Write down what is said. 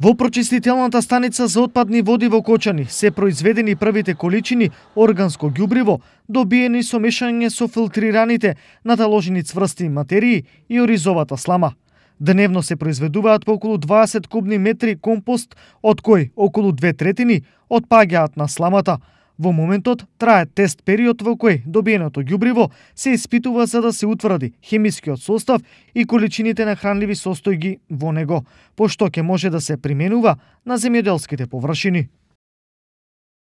Во прочистителната станица за отпадни води во Кочани се произведени првите количини органско ѓубриво, добиени со мешање со филтрираните, наталожени цврсти материи и оризовата слама. Дневно се произведуваат по околу 20 кубни метри компост, од кој околу две третини отпаѓаат на сламата – Во моментот трае тест период во кој добиеното ѓубриво се испитува за да се утврди хемискиот состав и количините на хранливи состојки во него, пошто ќе може да се применува на земјоделските површини.